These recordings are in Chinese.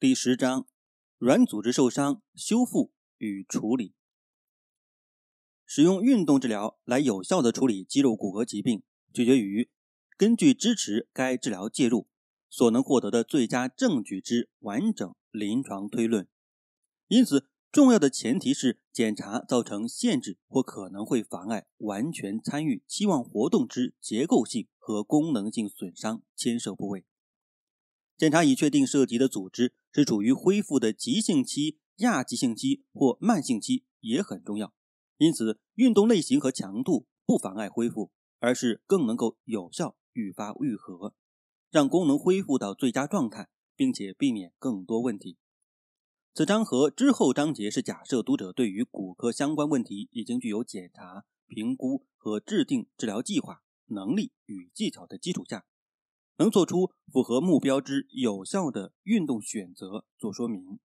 第十章，软组织受伤修复与处理。使用运动治疗来有效的处理肌肉骨骼疾病，取决于根据支持该治疗介入所能获得的最佳证据之完整临床推论。因此，重要的前提是检查造成限制或可能会妨碍完全参与期望活动之结构性和功能性损伤牵涉部位。检查已确定涉及的组织是处于恢复的急性期、亚急性期或慢性期也很重要。因此，运动类型和强度不妨碍恢复，而是更能够有效愈发愈合，让功能恢复到最佳状态，并且避免更多问题。此章和之后章节是假设读者对于骨科相关问题已经具有检查、评估和制定治疗计划能力与技巧的基础下。能做出符合目标之有效的运动选择，做说明。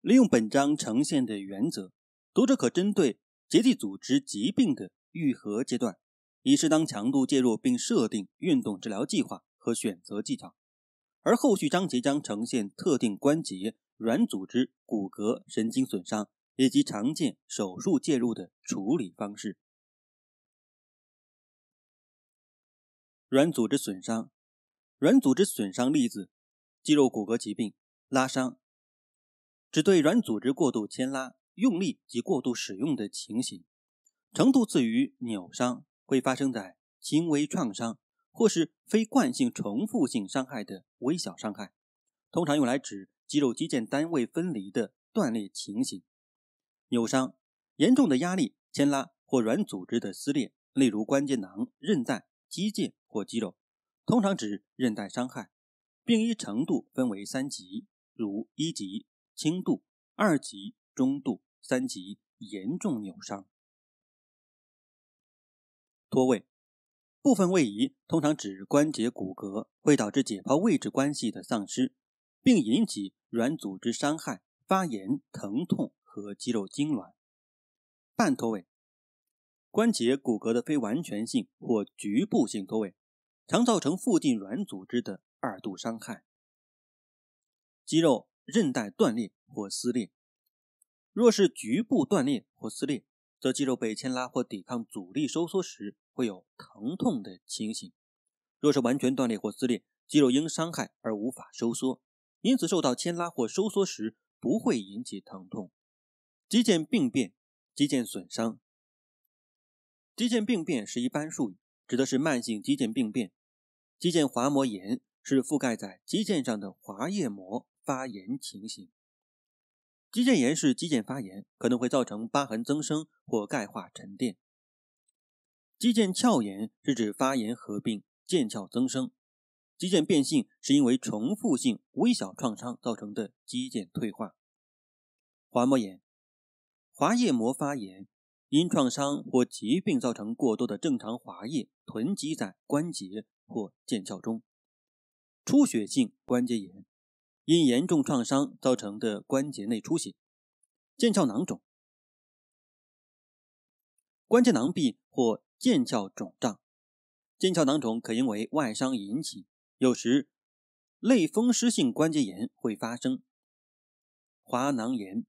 利用本章呈现的原则，读者可针对结缔组织疾病的愈合阶段，以适当强度介入，并设定运动治疗计划和选择技巧。而后续章节将呈现特定关节、软组织、骨骼、神经损伤以及常见手术介入的处理方式。软组织损伤，软组织损伤例子，肌肉骨骼疾病拉伤，指对软组织过度牵拉、用力及过度使用的情形，程度次于扭伤，会发生在轻微创伤或是非惯性重复性伤害的微小伤害，通常用来指肌肉肌腱单位分离的断裂情形。扭伤，严重的压力牵拉或软组织的撕裂，例如关节囊、韧带、肌腱。或肌肉，通常指韧带伤害，病医程度分为三级：如一级轻度、二级中度、三级严重扭伤。脱位，部分位移通常指关节骨骼会导致解剖位置关系的丧失，并引起软组织伤害、发炎、疼痛和肌肉痉挛。半脱位，关节骨骼的非完全性或局部性脱位。常造成附近软组织的二度伤害，肌肉韧带断裂或撕裂。若是局部断裂或撕裂，则肌肉被牵拉或抵抗阻力收缩时会有疼痛的情形；若是完全断裂或撕裂，肌肉因伤害而无法收缩，因此受到牵拉或收缩时不会引起疼痛。肌腱病变、肌腱损伤、肌腱病变是一般术语。指的是慢性肌腱病变，肌腱滑膜炎是覆盖在肌腱上的滑液膜发炎情形。肌腱炎是肌腱发炎，可能会造成疤痕增生或钙化沉淀。肌腱鞘炎是指发炎合并腱鞘增生。肌腱变性是因为重复性微小创伤造成的肌腱退化。滑膜炎，滑液膜发炎。因创伤或疾病造成过多的正常滑液囤积在关节或腱鞘中。出血性关节炎，因严重创伤造成的关节内出血。腱鞘囊肿、关节囊壁或腱鞘肿胀。腱鞘囊肿可因为外伤引起，有时类风湿性关节炎会发生。滑囊炎、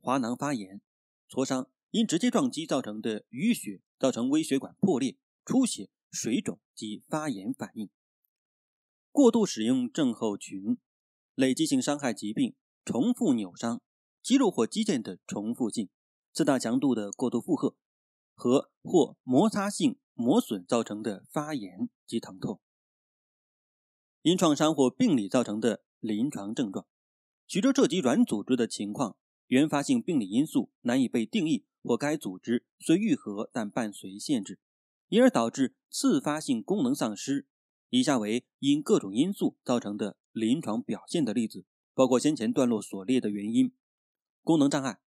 滑囊发炎、挫伤。因直接撞击造成的淤血，造成微血管破裂、出血、水肿及发炎反应。过度使用症候群、累积性伤害疾病、重复扭伤、肌肉或肌腱的重复性、次大强度的过度负荷和或摩擦性磨损造成的发炎及疼痛。因创伤或病理造成的临床症状，许多涉及软组织的情况，原发性病理因素难以被定义。或该组织虽愈合，但伴随限制，因而导致自发性功能丧失。以下为因各种因素造成的临床表现的例子，包括先前段落所列的原因。功能障碍：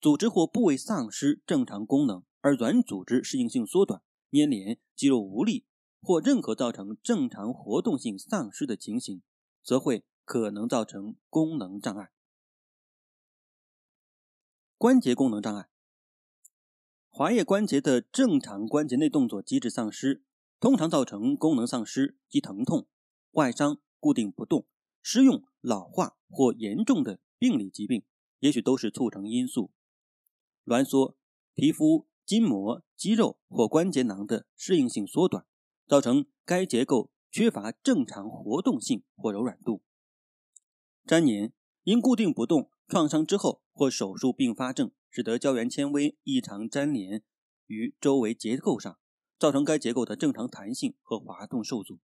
组织或部位丧失正常功能，而软组织适应性缩短、粘连、肌肉无力或任何造成正常活动性丧失的情形，则会可能造成功能障碍。关节功能障碍。滑液关节的正常关节内动作机制丧失，通常造成功能丧失及疼痛。外伤、固定不动、失用、老化或严重的病理疾病，也许都是促成因素。挛缩、皮肤、筋膜、肌肉或关节囊的适应性缩短，造成该结构缺乏正常活动性或柔软度。粘连因固定不动、创伤之后或手术并发症。使得胶原纤维异常粘连于周围结构上，造成该结构的正常弹性和滑动受阻。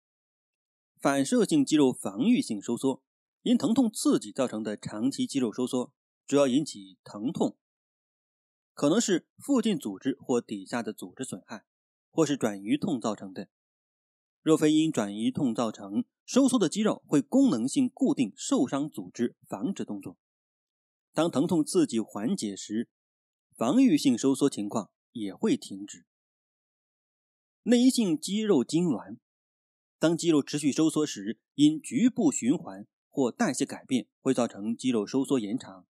反射性肌肉防御性收缩，因疼痛刺激造成的长期肌肉收缩，主要引起疼痛，可能是附近组织或底下的组织损害，或是转移痛造成的。若非因转移痛造成收缩的肌肉，会功能性固定受伤组织，防止动作。当疼痛刺激缓解时，防御性收缩情况也会停止。内性肌肉痉挛，当肌肉持续收缩时，因局部循环或代谢改变会造成肌肉收缩延长。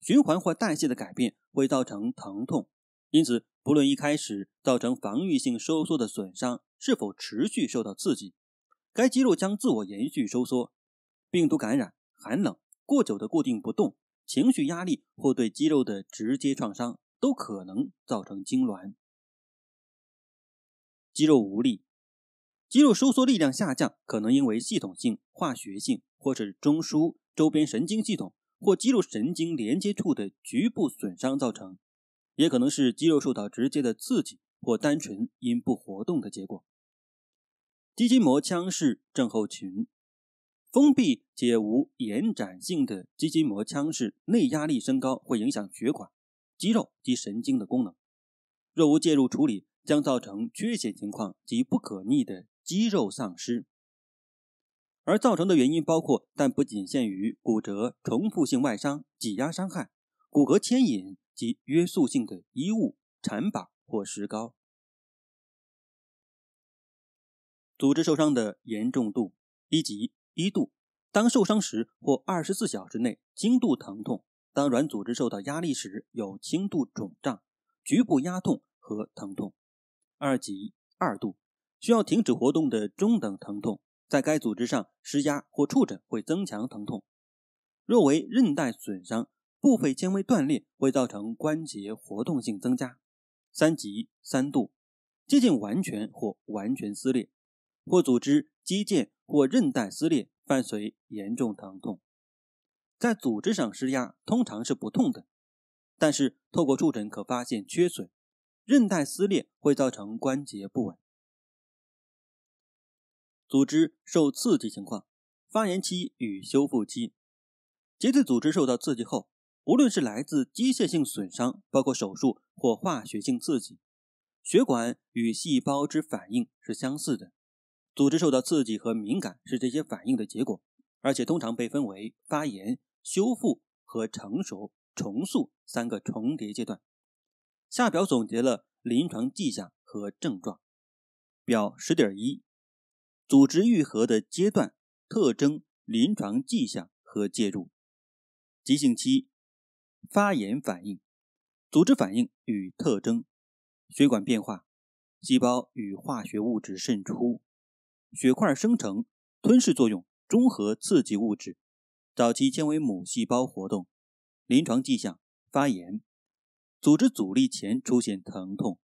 循环或代谢的改变会造成疼痛。因此，不论一开始造成防御性收缩的损伤是否持续受到刺激，该肌肉将自我延续收缩。病毒感染、寒冷、过久的固定不动。情绪压力或对肌肉的直接创伤都可能造成痉挛、肌肉无力、肌肉收缩力量下降，可能因为系统性、化学性或是中枢、周边神经系统或肌肉神经连接处的局部损伤造成，也可能是肌肉受到直接的刺激或单纯因不活动的结果。肌筋膜腔是症候群。封闭且无延展性的肌筋膜腔室内压力升高会影响血管、肌肉及神经的功能。若无介入处理，将造成缺血情况及不可逆的肌肉丧失。而造成的原因包括，但不仅限于骨折、重复性外伤、挤压伤害、骨骼牵引及约束性的衣物缠绑或石膏。组织受伤的严重度一级。一度，当受伤时或二十四小时内，轻度疼痛；当软组织受到压力时，有轻度肿胀、局部压痛和疼痛。二级二度，需要停止活动的中等疼痛，在该组织上施压或触诊会增强疼痛。若为韧带损伤、部分纤维断裂，会造成关节活动性增加。三级三度，接近完全或完全撕裂，或组织肌腱。或韧带撕裂伴随严重疼痛，在组织上施压通常是不痛的，但是透过触诊可发现缺损。韧带撕裂会造成关节不稳。组织受刺激情况：发炎期与修复期。结缔组织受到刺激后，无论是来自机械性损伤（包括手术或化学性刺激），血管与细胞之反应是相似的。组织受到刺激和敏感是这些反应的结果，而且通常被分为发炎、修复和成熟重塑三个重叠阶段。下表总结了临床迹象和症状。表十点一：组织愈合的阶段特征、临床迹象和介入。急性期发炎反应，组织反应与特征，血管变化，细胞与化学物质渗出。血块生成、吞噬作用、中和刺激物质、早期纤维母细胞活动、临床迹象发炎、组织阻力前出现疼痛、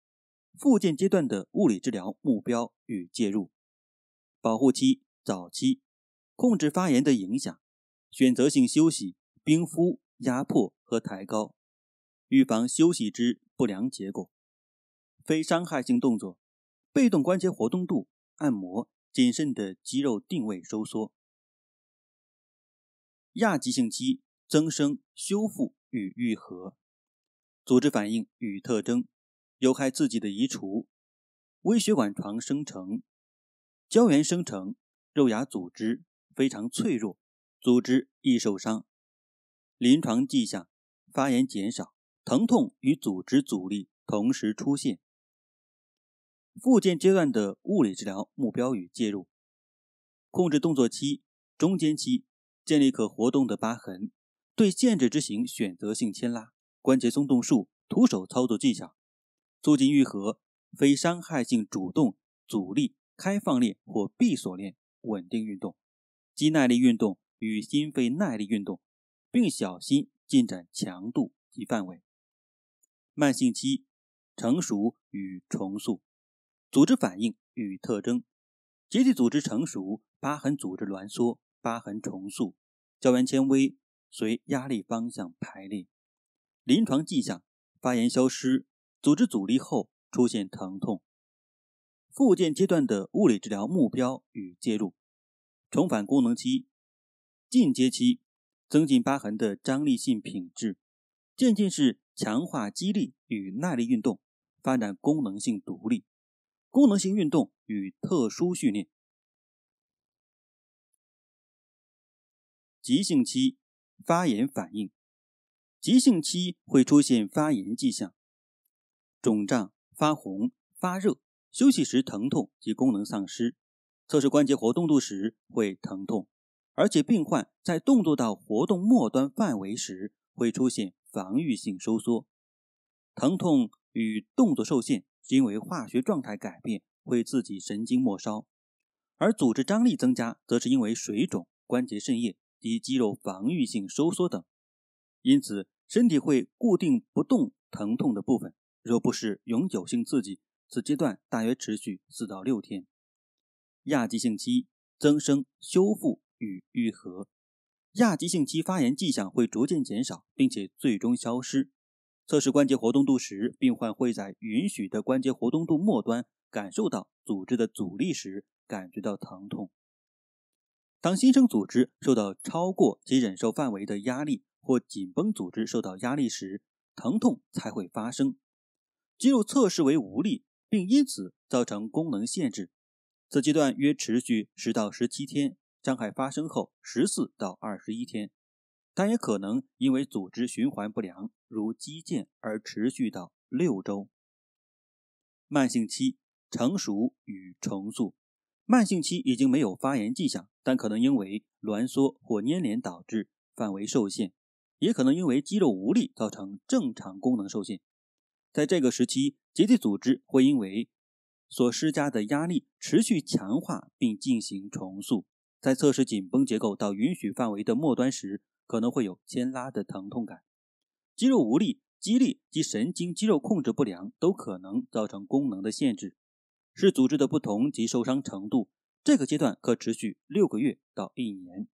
复健阶段的物理治疗目标与介入、保护期早期控制发炎的影响、选择性休息、冰敷、压迫和抬高、预防休息之不良结果、非伤害性动作、被动关节活动度、按摩。谨慎的肌肉定位收缩。亚急性期增生修复与愈合，组织反应与特征，有害刺激的移除，微血管床生成，胶原生成，肉芽组织非常脆弱，组织易受伤。临床迹象：发炎减少，疼痛与组织阻力同时出现。复健阶段的物理治疗目标与介入：控制动作期、中间期建立可活动的疤痕，对限制之行选择性牵拉、关节松动术、徒手操作技巧，促进愈合；非伤害性主动阻力、开放链或闭锁链稳定运动、肌耐力运动与心肺耐力运动，并小心进展强度及范围。慢性期成熟与重塑。组织反应与特征，结缔组织成熟，疤痕组织挛缩，疤痕重塑，胶原纤维随压力方向排列。临床迹象，发炎消失，组织阻力后出现疼痛。复健阶段的物理治疗目标与介入，重返功能期，进阶期，增进疤痕的张力性品质，渐进式强化肌力与耐力运动，发展功能性独立。功能性运动与特殊训练。急性期发炎反应，急性期会出现发炎迹象，肿胀、发红、发热，休息时疼痛及功能丧失。测试关节活动度时会疼痛，而且病患在动作到活动末端范围时会出现防御性收缩，疼痛与动作受限。因为化学状态改变会刺激神经末梢，而组织张力增加则是因为水肿、关节渗液及肌肉防御性收缩等。因此，身体会固定不动疼痛的部分。若不是永久性刺激，此阶段大约持续四到六天。亚急性期增生、修复与愈合。亚急性期发炎迹象会逐渐减少，并且最终消失。测试关节活动度时，病患会在允许的关节活动度末端感受到组织的阻力时感觉到疼痛。当新生组织受到超过其忍受范围的压力或紧绷组织受到压力时，疼痛才会发生。肌肉测试为无力，并因此造成功能限制。此阶段约持续十到十七天，伤害发生后十四到二十一天。但也可能因为组织循环不良。如肌腱，而持续到六周。慢性期成熟与重塑。慢性期已经没有发炎迹象，但可能因为挛缩或粘连导致范围受限，也可能因为肌肉无力造成正常功能受限。在这个时期，结缔组织会因为所施加的压力持续强化并进行重塑。在测试紧绷结构到允许范围的末端时，可能会有牵拉的疼痛感。肌肉无力、肌力及神经肌肉控制不良都可能造成功能的限制。是组织的不同及受伤程度。这个阶段可持续六个月到一年。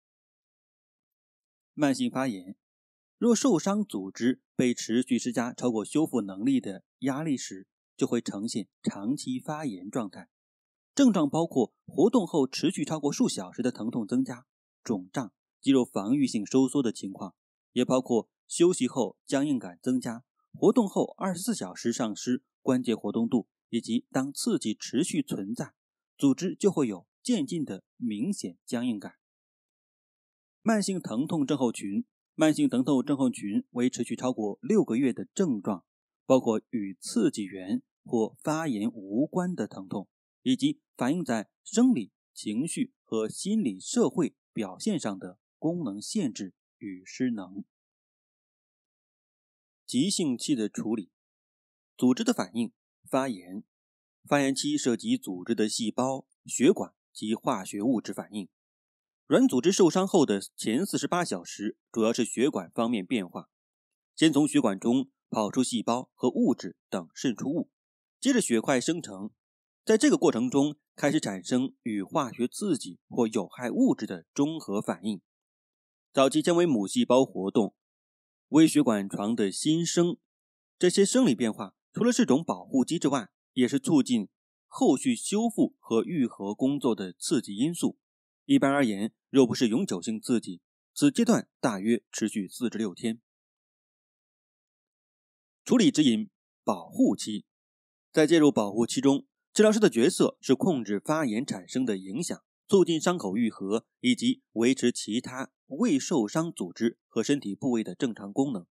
慢性发炎，若受伤组织被持续施加超过修复能力的压力时，就会呈现长期发炎状态。症状包括活动后持续超过数小时的疼痛增加、肿胀、肌肉防御性收缩的情况，也包括。休息后僵硬感增加，活动后二十四小时丧失关节活动度，以及当刺激持续存在，组织就会有渐进的明显僵硬感。慢性疼痛症候群，慢性疼痛症候群为持续超过六个月的症状，包括与刺激源或发炎无关的疼痛，以及反映在生理、情绪和心理社会表现上的功能限制与失能。急性期的处理，组织的反应发炎。发炎期涉及组织的细胞、血管及化学物质反应。软组织受伤后的前四十八小时，主要是血管方面变化。先从血管中跑出细胞和物质等渗出物，接着血块生成。在这个过程中，开始产生与化学刺激或有害物质的中和反应。早期纤维母细胞活动。微血管床的新生，这些生理变化除了是种保护机制外，也是促进后续修复和愈合工作的刺激因素。一般而言，若不是永久性刺激，此阶段大约持续四至六天。处理指引：保护期。在介入保护期中，治疗师的角色是控制发炎产生的影响，促进伤口愈合以及维持其他。未受伤组织和身体部位的正常功能。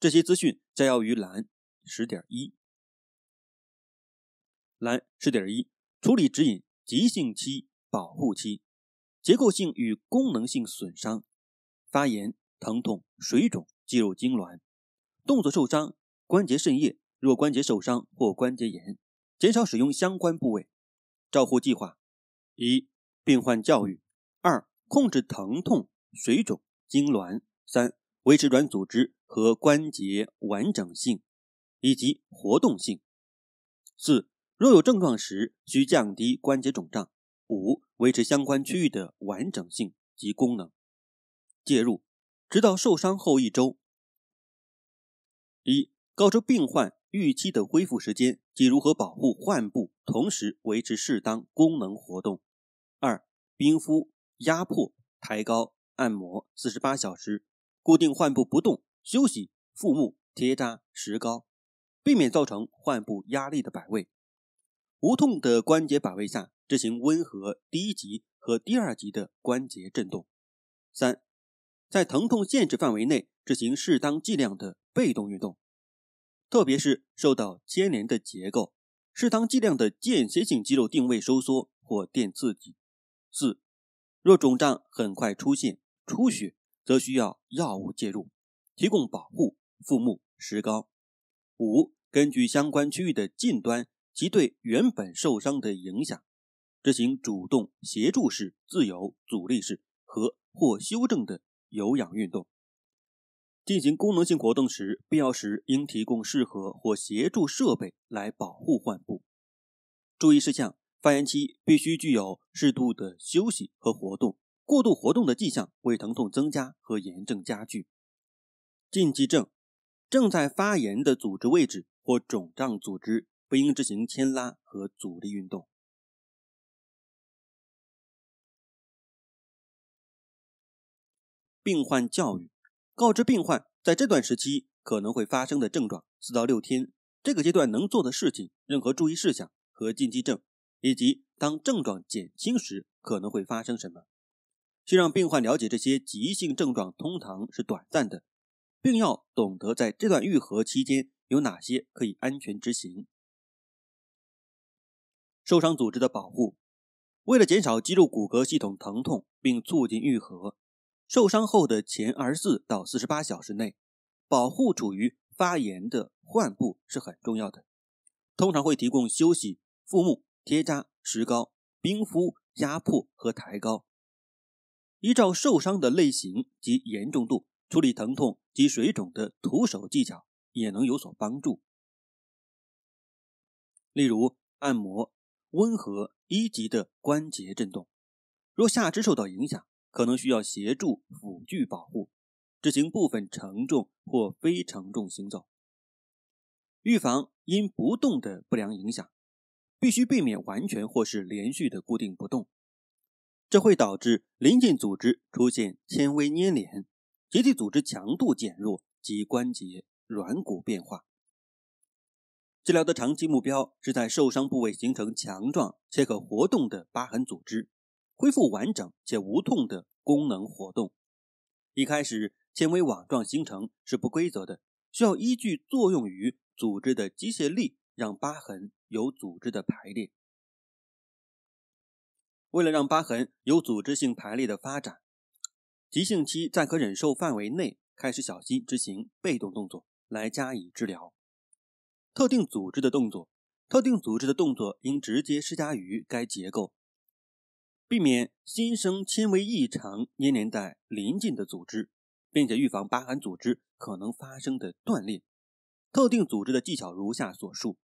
这些资讯摘要于蓝十点一。蓝十点一处理指引：急性期、保护期、结构性与功能性损伤、发炎、疼痛、水肿、肌肉痉挛、动作受伤、关节渗液。若关节受伤或关节炎，减少使用相关部位。照护计划：一、病患教育；二、控制疼痛。水肿、痉挛。三、维持软组织和关节完整性以及活动性。四、若有症状时，需降低关节肿胀。五、维持相关区域的完整性及功能。介入直到受伤后一周。一、告知病患预期的恢复时间及如何保护患部，同时维持适当功能活动。二、冰敷、压迫、抬高。按摩四十八小时，固定患部不动休息，腹重、贴扎、石膏，避免造成患部压力的摆位。无痛的关节摆位下执行温和第一级和第二级的关节振动。三，在疼痛限制范围内执行适当剂量的被动运动，特别是受到牵连的结构。适当剂量的间歇性肌肉定位收缩或电刺激。四，若肿胀很快出现。出血则需要药物介入，提供保护，覆木石膏。五、根据相关区域的近端及对原本受伤的影响，执行主动协助式、自由阻力式和或修正的有氧运动。进行功能性活动时，必要时应提供适合或协助设备来保护患部。注意事项：发炎期必须具有适度的休息和活动。过度活动的迹象为疼痛增加和炎症加剧。禁忌症：正在发炎的组织位置或肿胀组织不应执行牵拉和阻力运动。病患教育：告知病患在这段时期可能会发生的症状，四到六天这个阶段能做的事情，任何注意事项和禁忌症，以及当症状减轻时可能会发生什么。需让病患了解这些急性症状通常是短暂的，并要懂得在这段愈合期间有哪些可以安全执行。受伤组织的保护，为了减少肌肉骨骼系统疼痛并促进愈合，受伤后的前二十四到四十八小时内，保护处于发炎的患部是很重要的。通常会提供休息、腹膜、贴扎、石膏、冰敷、压迫和抬高。依照受伤的类型及严重度，处理疼痛及水肿的徒手技巧也能有所帮助。例如按摩、温和一级的关节震动。若下肢受到影响，可能需要协助辅具保护，执行部分承重或非承重行走。预防因不动的不良影响，必须避免完全或是连续的固定不动。这会导致邻近组织出现纤维粘连，结缔组织强度减弱及关节软骨变化。治疗的长期目标是在受伤部位形成强壮且可活动的疤痕组织，恢复完整且无痛的功能活动。一开始，纤维网状形成是不规则的，需要依据作用于组织的机械力，让疤痕有组织的排列。为了让疤痕有组织性排列的发展，急性期在可忍受范围内开始小心执行被动动作来加以治疗。特定组织的动作，特定组织的动作应直接施加于该结构，避免新生纤维异常粘连在邻近的组织，并且预防疤痕组织可能发生的断裂。特定组织的技巧如下所述：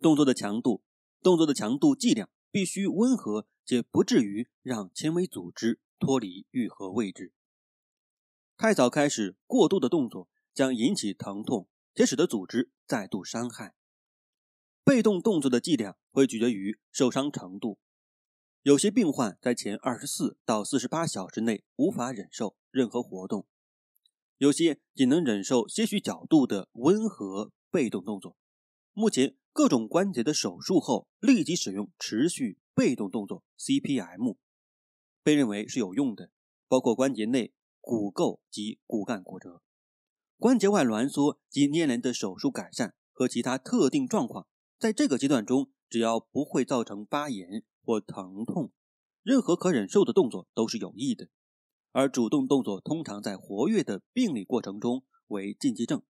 动作的强度，动作的强度剂量必须温和。也不至于让纤维组织脱离愈合位置。太早开始过度的动作将引起疼痛且使得组织再度伤害。被动动作的剂量会取决于受伤程度。有些病患在前二十四到四十八小时内无法忍受任何活动，有些仅能忍受些许角度的温和被动动作。目前各种关节的手术后立即使用持续。被动动作 （CPM） 被认为是有用的，包括关节内骨垢及骨干骨折、关节外挛缩及粘连的手术改善和其他特定状况。在这个阶段中，只要不会造成发炎或疼痛，任何可忍受的动作都是有益的。而主动动作通常在活跃的病理过程中为禁忌症，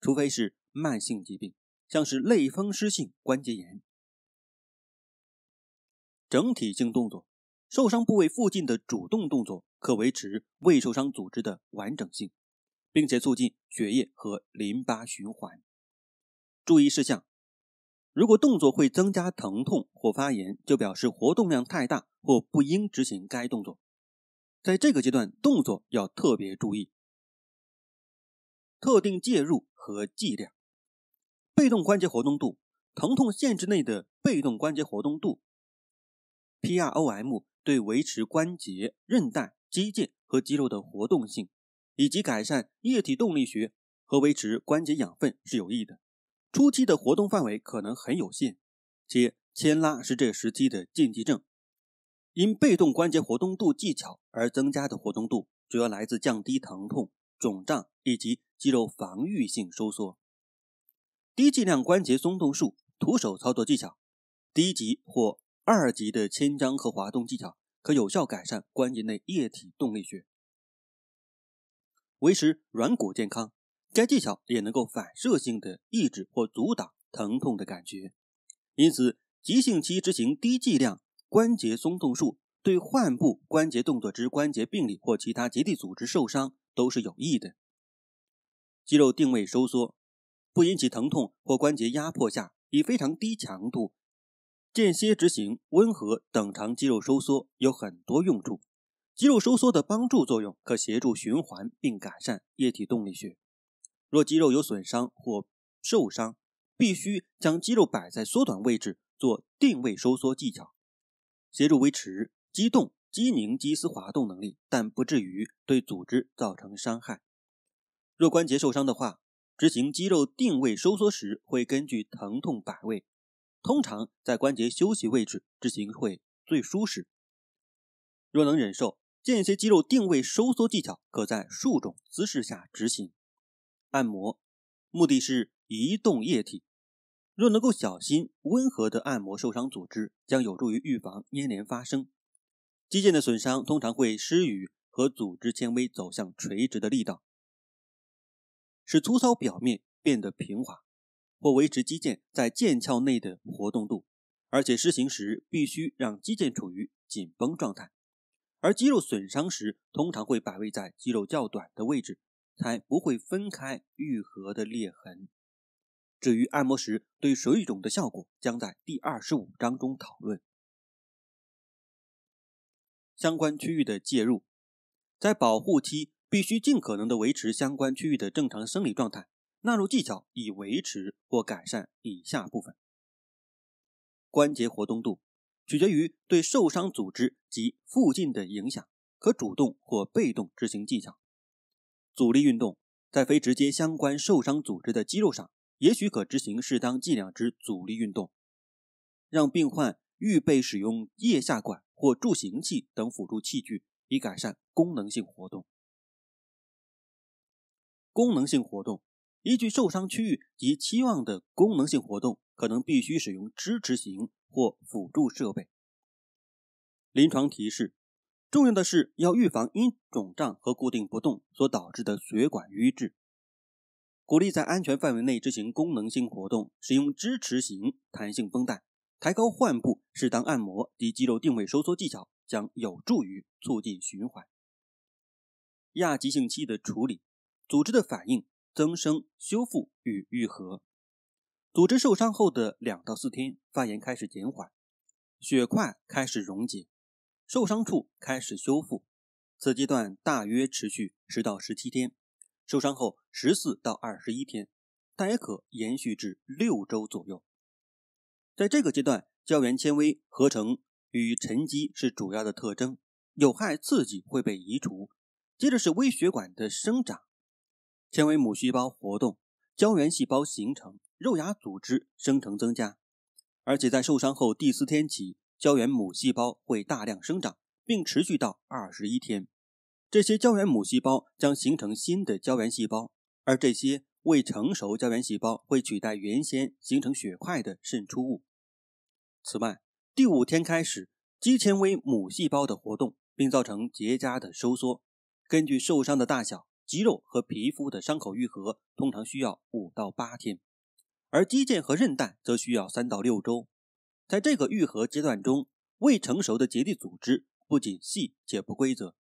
除非是慢性疾病，像是类风湿性关节炎。整体性动作，受伤部位附近的主动动作可维持未受伤组织的完整性，并且促进血液和淋巴循环。注意事项：如果动作会增加疼痛或发炎，就表示活动量太大或不应执行该动作。在这个阶段，动作要特别注意特定介入和剂量。被动关节活动度，疼痛限制内的被动关节活动度。PROM 对维持关节、韧带、肌腱和肌肉的活动性，以及改善液体动力学和维持关节养分是有益的。初期的活动范围可能很有限，且牵拉是这时期的禁忌症。因被动关节活动度技巧而增加的活动度，主要来自降低疼痛、肿胀以及肌肉防御性收缩。低剂量关节松动术徒手操作技巧，低级或。二级的牵张和滑动技巧可有效改善关节内液体动力学，维持软骨健康。该技巧也能够反射性的抑制或阻挡疼痛的感觉。因此，急性期执行低剂量关节松动术，对患部关节动作之关节病理或其他结缔组织受伤都是有益的。肌肉定位收缩，不引起疼痛或关节压迫下，以非常低强度。间歇执行温和等长肌肉收缩有很多用处。肌肉收缩的帮助作用可协助循环并改善液体动力学。若肌肉有损伤或受伤，必须将肌肉摆在缩短位置做定位收缩技巧，协助维持肌动、肌凝、肌丝滑动能力，但不至于对组织造成伤害。若关节受伤的话，执行肌肉定位收缩时会根据疼痛摆位。通常在关节休息位置执行会最舒适。若能忍受，间歇肌肉定位收缩技巧可在数种姿势下执行。按摩目的是移动液体。若能够小心温和的按摩受伤组织，将有助于预防粘连发生。肌腱的损伤通常会施予和组织纤维走向垂直的力道，使粗糙表面变得平滑。或维持肌腱在腱鞘内的活动度，而且施行时必须让肌腱处于紧绷状态。而肌肉损伤时，通常会摆位在肌肉较短的位置，才不会分开愈合的裂痕。至于按摩时对水浴肿的效果，将在第二十五章中讨论。相关区域的介入，在保护期必须尽可能的维持相关区域的正常生理状态。纳入技巧以维持或改善以下部分：关节活动度取决于对受伤组织及附近的影响。可主动或被动执行技巧。阻力运动在非直接相关受伤组织的肌肉上，也许可执行适当剂量之阻力运动。让病患预备使用腋下管或助行器等辅助器具，以改善功能性活动。功能性活动。依据受伤区域及期望的功能性活动，可能必须使用支持型或辅助设备。临床提示：重要的是要预防因肿胀和固定不动所导致的血管淤滞。鼓励在安全范围内执行功能性活动，使用支持型弹性绷带，抬高患部，适当按摩及肌肉定位收缩技巧将有助于促进循环。亚急性期的处理：组织的反应。增生、修复与愈合。组织受伤后的两到四天，发炎开始减缓，血块开始溶解，受伤处开始修复。此阶段大约持续十到十七天。受伤后十四到二十一天，但也可延续至六周左右。在这个阶段，胶原纤维合成与沉积是主要的特征，有害刺激会被移除。接着是微血管的生长。纤维母细胞活动，胶原细胞形成，肉芽组织生成增加，而且在受伤后第四天起，胶原母细胞会大量生长，并持续到二十一天。这些胶原母细胞将形成新的胶原细胞，而这些未成熟胶原细胞会取代原先形成血块的渗出物。此外，第五天开始肌纤维母细胞的活动，并造成结痂的收缩。根据受伤的大小。肌肉和皮肤的伤口愈合通常需要五到八天，而肌腱和韧带则需要三到六周。在这个愈合阶段中，未成熟的结缔组织不仅细且不规则，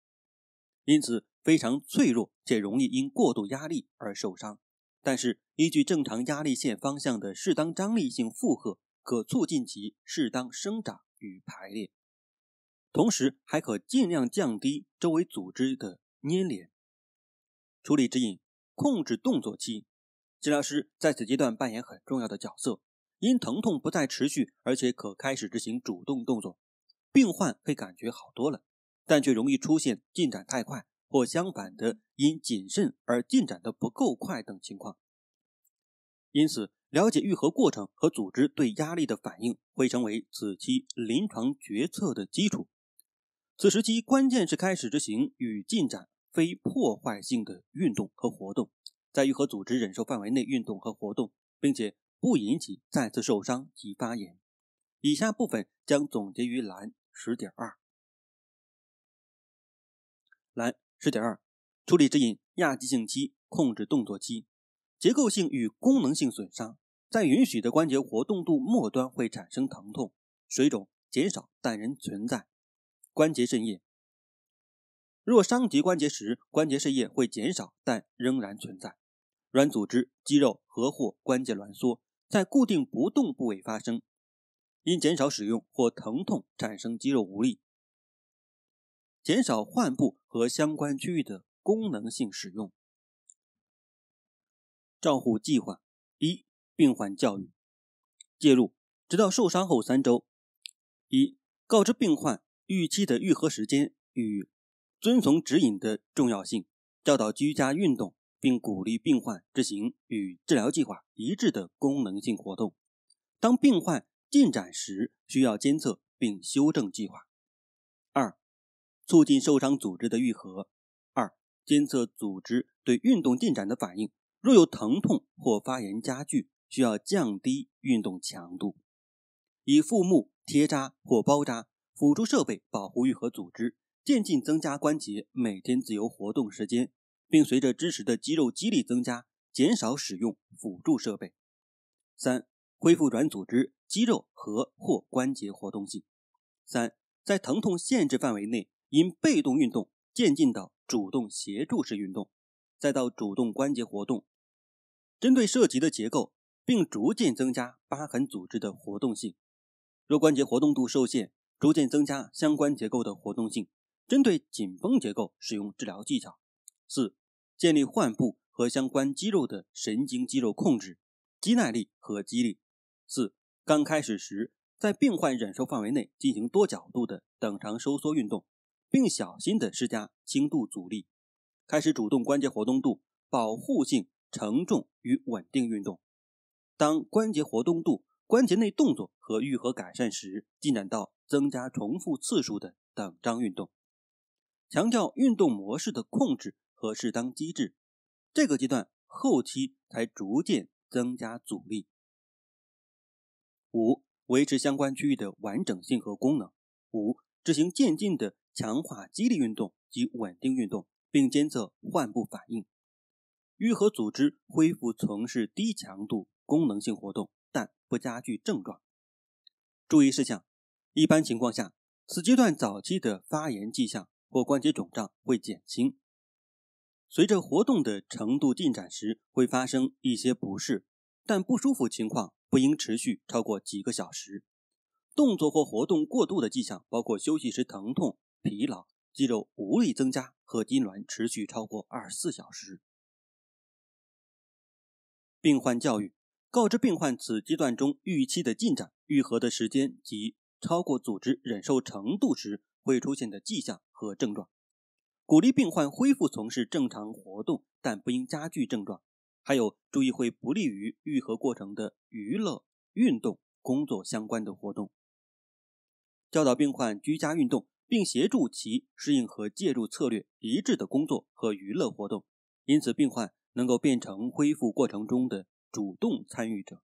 因此非常脆弱且容易因过度压力而受伤。但是，依据正常压力线方向的适当张力性负荷，可促进其适当生长与排列，同时还可尽量降低周围组织的粘连。处理指引控制动作期，治疗师在此阶段扮演很重要的角色。因疼痛不再持续，而且可开始执行主动动作，病患会感觉好多了，但却容易出现进展太快，或相反的因谨慎而进展的不够快等情况。因此，了解愈合过程和组织对压力的反应会成为此期临床决策的基础。此时期关键是开始执行与进展。非破坏性的运动和活动，在愈合组织忍受范围内运动和活动，并且不引起再次受伤及发炎。以下部分将总结于蓝十点二。蓝十点二处理指引：亚急性期控制动作期，结构性与功能性损伤在允许的关节活动度末端会产生疼痛、水肿减少但仍存在，关节渗液。若伤及关节时，关节渗液会减少，但仍然存在。软组织、肌肉和或关节挛缩在固定不动部位发生，因减少使用或疼痛产生肌肉无力，减少患部和相关区域的功能性使用。照护计划一：病患教育介入，直到受伤后三周。一、告知病患预期的愈合时间与。遵从指引的重要性，教导居家运动，并鼓励病患执行与治疗计划一致的功能性活动。当病患进展时，需要监测并修正计划。二，促进受伤组织的愈合。二，监测组织对运动进展的反应。若有疼痛或发炎加剧，需要降低运动强度。以覆木、贴扎或包扎辅助设备保护愈合组织。渐进增加关节每天自由活动时间，并随着支持的肌肉肌力增加，减少使用辅助设备。三、恢复软组织、肌肉和或关节活动性。三、在疼痛限制范围内，因被动运动渐进到主动协助式运动，再到主动关节活动，针对涉及的结构，并逐渐增加疤痕组织的活动性。若关节活动度受限，逐渐增加相关结构的活动性。针对紧绷结构使用治疗技巧。四、建立患部和相关肌肉的神经肌肉控制、肌耐力和肌力。四、刚开始时，在病患忍受范围内进行多角度的等长收缩运动，并小心的施加轻度阻力。开始主动关节活动度、保护性承重与稳定运动。当关节活动度、关节内动作和愈合改善时，进展到增加重复次数的等张运动。强调运动模式的控制和适当机制，这个阶段后期才逐渐增加阻力。五、维持相关区域的完整性和功能。五、执行渐进的强化肌力运动及稳定运动，并监测患部反应。愈合组织恢复，从事低强度功能性活动，但不加剧症状。注意事项：一般情况下，此阶段早期的发炎迹象。或关节肿胀会减轻。随着活动的程度进展时，会发生一些不适，但不舒服情况不应持续超过几个小时。动作或活动过度的迹象包括休息时疼痛、疲劳、肌肉无力增加和痉挛持续超过二十四小时。病患教育：告知病患此阶段中预期的进展、愈合的时间及超过组织忍受程度时会出现的迹象。和症状，鼓励病患恢复从事正常活动，但不应加剧症状。还有注意会不利于愈合过程的娱乐、运动、工作相关的活动。教导病患居家运动，并协助其适应和介入策略一致的工作和娱乐活动，因此病患能够变成恢复过程中的主动参与者。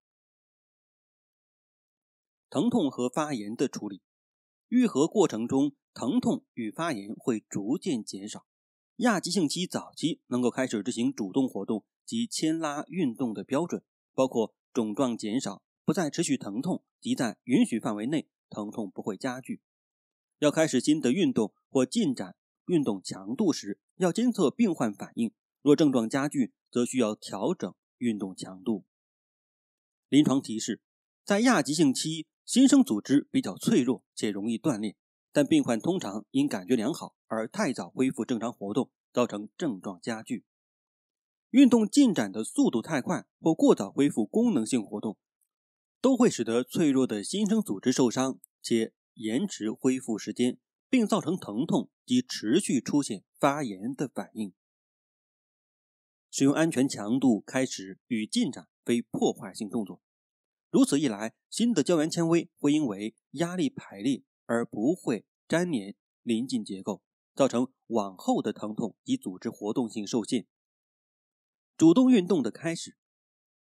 疼痛和发炎的处理。愈合过程中，疼痛与发炎会逐渐减少。亚急性期早期能够开始执行主动活动及牵拉运动的标准，包括肿胀减少、不再持续疼痛及在允许范围内疼痛不会加剧。要开始新的运动或进展运动强度时，要监测病患反应。若症状加剧，则需要调整运动强度。临床提示：在亚急性期。新生组织比较脆弱且容易断裂，但病患通常因感觉良好而太早恢复正常活动，造成症状加剧。运动进展的速度太快或过早恢复功能性活动，都会使得脆弱的新生组织受伤且延迟恢复时间，并造成疼痛及持续出现发炎的反应。使用安全强度开始与进展非破坏性动作。如此一来，新的胶原纤维会因为压力排列而不会粘连邻近结构，造成往后的疼痛及组织活动性受限。主动运动的开始，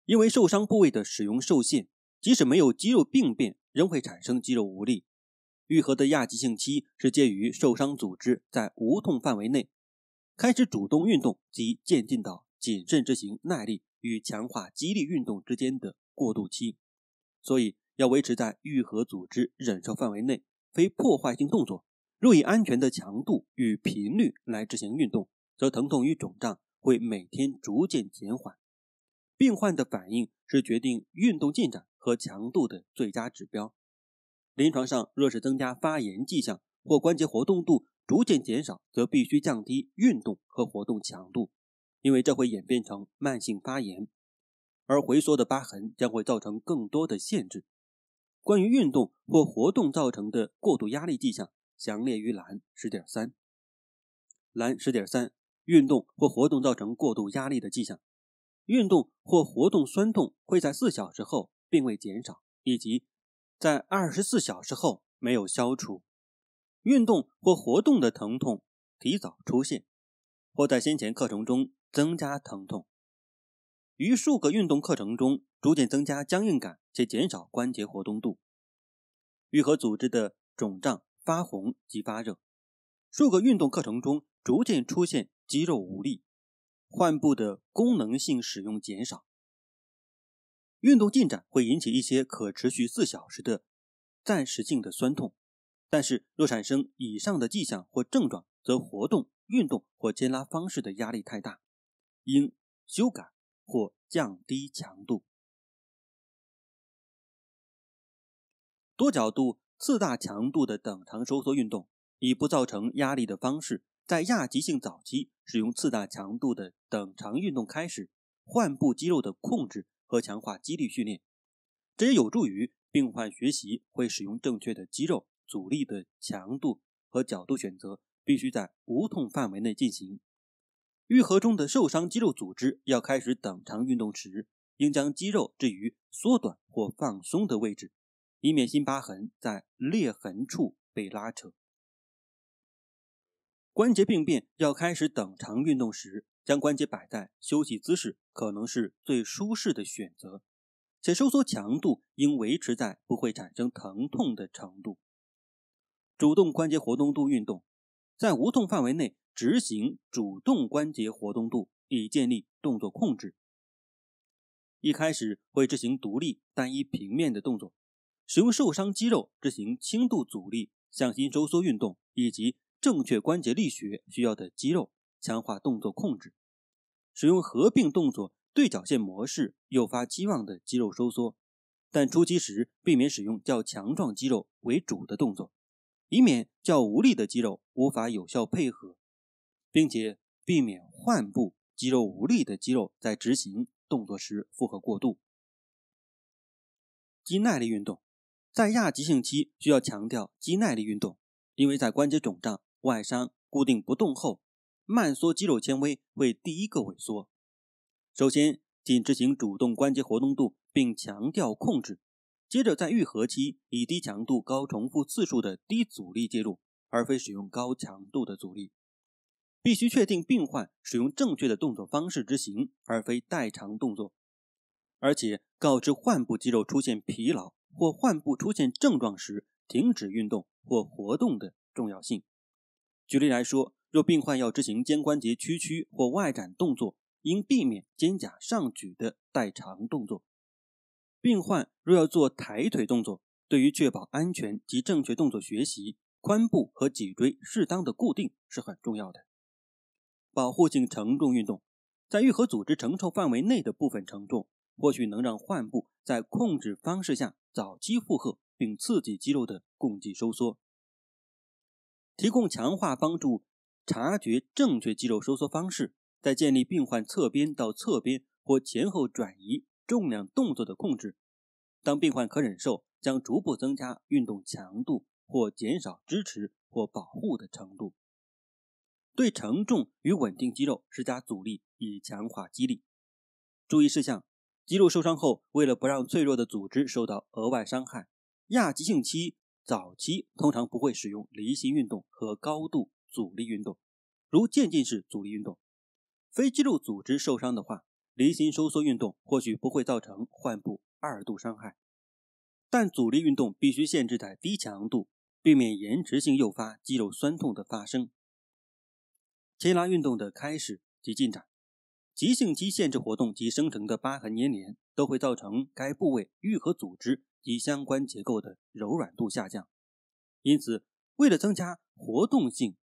因为受伤部位的使用受限，即使没有肌肉病变，仍会产生肌肉无力。愈合的亚急性期是介于受伤组织在无痛范围内开始主动运动即渐进到谨慎执行耐力与强化肌力运动之间的过渡期。所以要维持在愈合组织忍受范围内，非破坏性动作。若以安全的强度与频率来执行运动，则疼痛与肿胀会每天逐渐减缓。病患的反应是决定运动进展和强度的最佳指标。临床上，若是增加发炎迹象或关节活动度逐渐减少，则必须降低运动和活动强度，因为这会演变成慢性发炎。而回缩的疤痕将会造成更多的限制。关于运动或活动造成的过度压力迹象，详列于蓝十点三，蓝十点三，运动或活动造成过度压力的迹象，运动或活动酸痛会在四小时后并未减少，以及在二十四小时后没有消除，运动或活动的疼痛提早出现，或在先前课程中增加疼痛。于数个运动课程中逐渐增加僵硬感且减少关节活动度，愈合组织的肿胀、发红及发热。数个运动课程中逐渐出现肌肉无力，患部的功能性使用减少。运动进展会引起一些可持续四小时的暂时性的酸痛，但是若产生以上的迹象或症状，则活动、运动或牵拉方式的压力太大，应修改。或降低强度，多角度次大强度的等长收缩运动，以不造成压力的方式，在亚急性早期使用次大强度的等长运动开始，患部肌肉的控制和强化肌力训练，这也有助于病患学习会使用正确的肌肉阻力的强度和角度选择，必须在无痛范围内进行。愈合中的受伤肌肉组织要开始等长运动时，应将肌肉置于缩短或放松的位置，以免新疤痕在裂痕处被拉扯。关节病变要开始等长运动时，将关节摆在休息姿势可能是最舒适的选择，且收缩强度应维持在不会产生疼痛的程度。主动关节活动度运动，在无痛范围内。执行主动关节活动度，以建立动作控制。一开始会执行独立、单一平面的动作，使用受伤肌肉执行轻度阻力向心收缩运动，以及正确关节力学需要的肌肉强化动作控制。使用合并动作对角线模式诱发期望的肌肉收缩，但初期时避免使用较强壮肌肉为主的动作，以免较无力的肌肉无法有效配合。并且避免患部肌肉无力的肌肉在执行动作时负荷过度。肌耐力运动在亚急性期需要强调肌耐力运动，因为在关节肿胀、外伤固定不动后，慢缩肌肉纤维会第一个萎缩。首先仅执行主动关节活动度，并强调控制；接着在愈合期以低强度、高重复次数的低阻力介入，而非使用高强度的阻力。必须确定病患使用正确的动作方式执行，而非代偿动作，而且告知患部肌肉出现疲劳或患部出现症状时停止运动或活动的重要性。举例来说，若病患要执行肩关节屈曲或外展动作，应避免肩胛上举的代偿动作。病患若要做抬腿动作，对于确保安全及正确动作学习，髋部和脊椎适当的固定是很重要的。保护性承重运动，在愈合组织承受范围内的部分承重，或许能让患部在控制方式下早期负荷，并刺激肌肉的共济收缩，提供强化帮助，察觉正确肌肉收缩方式，在建立病患侧边到侧边或前后转移重量动作的控制。当病患可忍受，将逐步增加运动强度或减少支持或保护的程度。对承重与稳定肌肉施加阻力以强化肌力。注意事项：肌肉受伤后，为了不让脆弱的组织受到额外伤害，亚急性期早期通常不会使用离心运动和高度阻力运动，如渐进式阻力运动。非肌肉组织受伤的话，离心收缩运动或许不会造成患部二度伤害，但阻力运动必须限制在低强度，避免延迟性诱发肌肉酸痛的发生。牵拉运动的开始及进展，急性期限制活动及生成的疤痕粘连都会造成该部位愈合组织及相关结构的柔软度下降。因此，为了增加活动性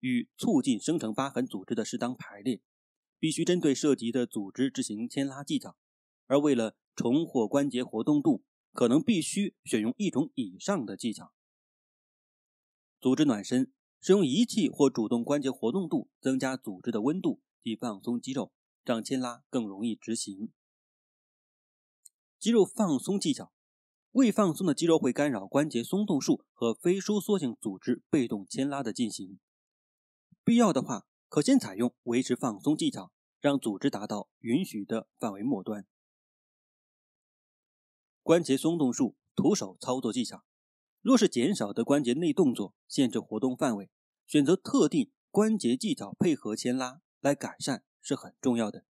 与促进生成疤痕组织的适当排列，必须针对涉及的组织执行牵拉技巧。而为了重获关节活动度，可能必须选用一种以上的技巧。组织暖身。使用仪器或主动关节活动度增加组织的温度，以放松肌肉，让牵拉更容易执行。肌肉放松技巧，未放松的肌肉会干扰关节松动术和非收缩性组织被动牵拉的进行。必要的话，可先采用维持放松技巧，让组织达到允许的范围末端。关节松动术徒手操作技巧。若是减少的关节内动作限制活动范围，选择特定关节技巧配合牵拉来改善是很重要的。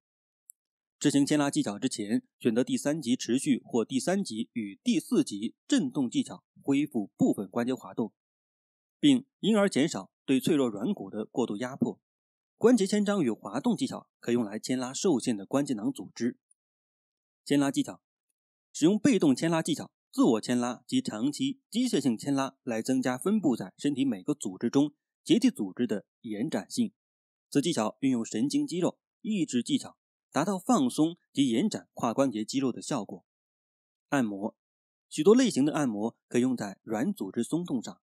执行牵拉技巧之前，选择第三级持续或第三级与第四级振动技巧恢复部分关节滑动，并因而减少对脆弱软骨的过度压迫。关节牵张与滑动技巧可用来牵拉受限的关节囊组织。牵拉技巧，使用被动牵拉技巧。自我牵拉及长期机械性牵拉来增加分布在身体每个组织中结缔组织的延展性。此技巧运用神经肌肉抑制技巧，达到放松及延展跨关节肌肉的效果。按摩，许多类型的按摩可用在软组织松动上，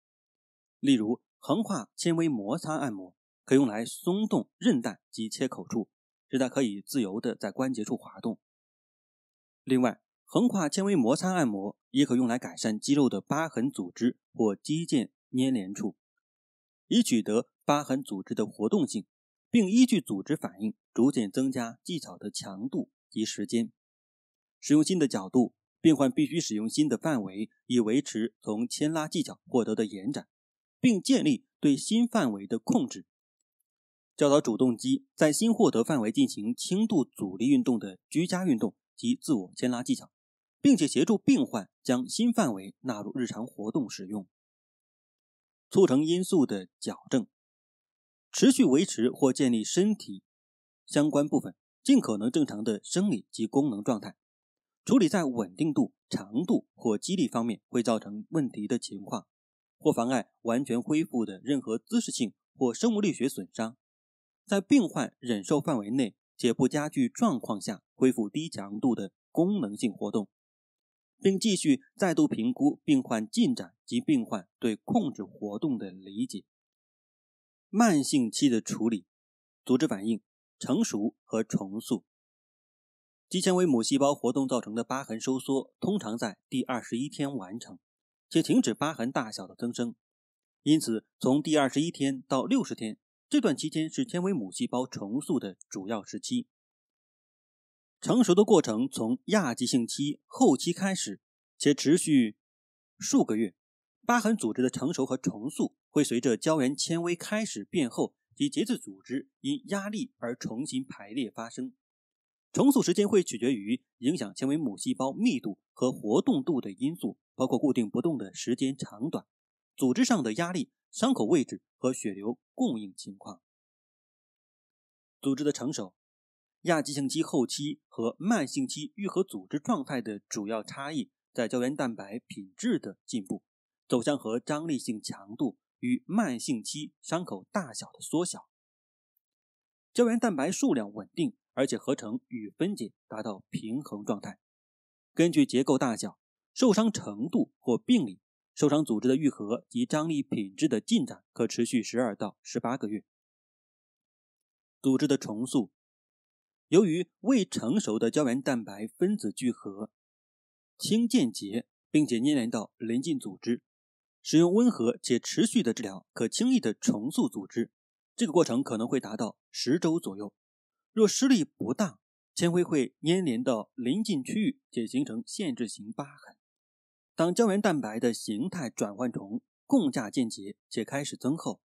例如横跨纤维摩擦按摩，可用来松动韧带及切口处，使它可以自由的在关节处滑动。另外，横跨纤维摩擦按摩也可用来改善肌肉的疤痕组织或肌腱粘连处，以取得疤痕组织的活动性，并依据组织反应逐渐增加技巧的强度及时间。使用新的角度变换必须使用新的范围，以维持从牵拉技巧获得的延展，并建立对新范围的控制。教导主动肌在新获得范围进行轻度阻力运动的居家运动及自我牵拉技巧。并且协助病患将新范围纳入日常活动使用，促成因素的矫正，持续维持或建立身体相关部分尽可能正常的生理及功能状态，处理在稳定度、长度或肌力方面会造成问题的情况，或妨碍完全恢复的任何姿势性或生物力学损伤，在病患忍受范围内且不加剧状况下，恢复低强度的功能性活动。并继续再度评估病患进展及病患对控制活动的理解。慢性期的处理、组织反应成熟和重塑。肌纤维母细胞活动造成的疤痕收缩通常在第二十一天完成，且停止疤痕大小的增生。因此，从第二十一天到六十天这段期间是纤维母细胞重塑的主要时期。成熟的过程从亚急性期后期开始，且持续数个月。疤痕组织的成熟和重塑会随着胶原纤维开始变厚及结节组织因压力而重新排列发生。重塑时间会取决于影响纤维母细胞密度和活动度的因素，包括固定不动的时间长短、组织上的压力、伤口位置和血流供应情况。组织的成熟。亚急性期后期和慢性期愈合组织状态的主要差异在胶原蛋白品质的进步走向和张力性强度与慢性期伤口大小的缩小。胶原蛋白数量稳定，而且合成与分解达到平衡状态。根据结构大小、受伤程度或病理受伤组织的愈合及张力品质的进展，可持续十二到十八个月。组织的重塑。由于未成熟的胶原蛋白分子聚合、轻间接并且粘连到邻近组织，使用温和且持续的治疗可轻易地重塑组织。这个过程可能会达到十周左右。若施力不当，纤维会粘连到邻近区域且形成限制型疤痕。当胶原蛋白的形态转换成共价间接且开始增厚，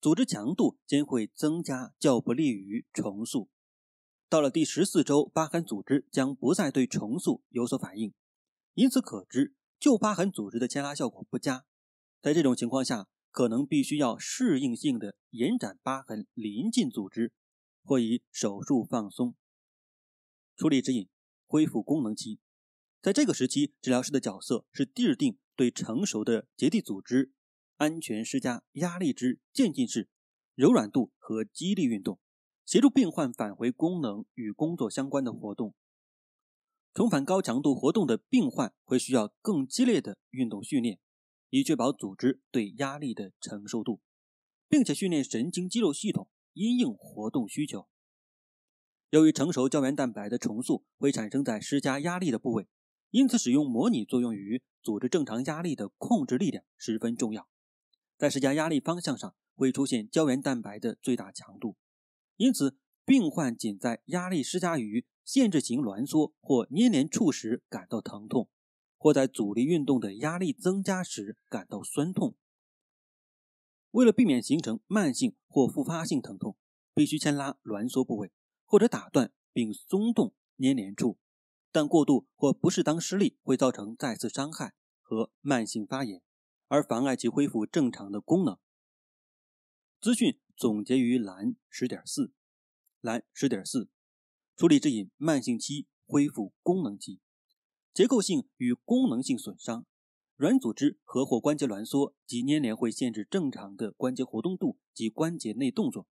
组织强度将会增加，较不利于重塑。到了第十四周，疤痕组织将不再对重塑有所反应。因此可知，旧疤痕组织的牵拉效果不佳。在这种情况下，可能必须要适应性的延展疤痕临近组织，或以手术放松。处理指引：恢复功能期。在这个时期，治疗师的角色是制定对成熟的结缔组织安全施加压力之渐进式柔软度和激励运动。协助病患返回功能与工作相关的活动，重返高强度活动的病患会需要更激烈的运动训练，以确保组织对压力的承受度，并且训练神经肌肉系统因应活动需求。由于成熟胶原蛋白的重塑会产生在施加压力的部位，因此使用模拟作用于组织正常压力的控制力量十分重要。在施加压力方向上会出现胶原蛋白的最大强度。因此，病患仅在压力施加于限制型挛缩或粘连处时感到疼痛，或在阻力运动的压力增加时感到酸痛。为了避免形成慢性或复发性疼痛，必须牵拉挛缩部位，或者打断并松动粘连处。但过度或不适当施力会造成再次伤害和慢性发炎，而妨碍其恢复正常的功能。资讯。总结于蓝十点四，蓝十点四，处理指引：慢性期恢复功能期，结构性与功能性损伤，软组织和或关节挛缩及粘连会限制正常的关节活动度及关节内动作，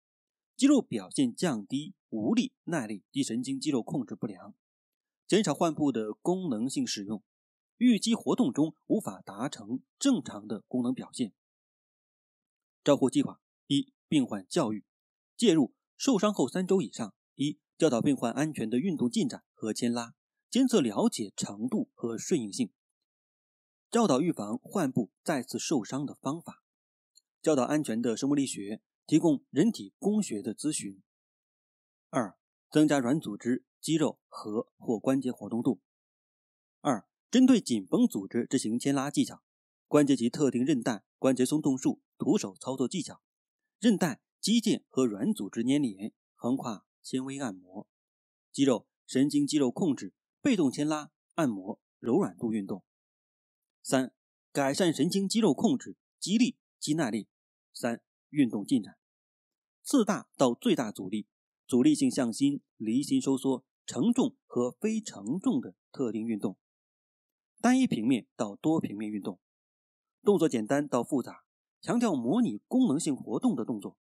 肌肉表现降低、无力、耐力及神经肌肉控制不良，减少患部的功能性使用，预期活动中无法达成正常的功能表现。照护计划一。病患教育介入受伤后三周以上，一教导病患安全的运动进展和牵拉，监测了解程度和顺应性，教导预防患部再次受伤的方法，教导安全的生物力学，提供人体工学的咨询。二增加软组织、肌肉和或关节活动度。二针对紧绷组织执行牵拉技巧，关节及特定韧带、关节松动术、徒手操作技巧。韧带、肌腱和软组织粘连，横跨纤维按摩，肌肉、神经肌肉控制，被动牵拉按摩、柔软度运动。三、改善神经肌肉控制，肌力、肌耐力。三、运动进展。四大到最大阻力，阻力性向心、离心收缩、承重和非承重的特定运动，单一平面到多平面运动，动作简单到复杂。强调模拟功能性活动的动作，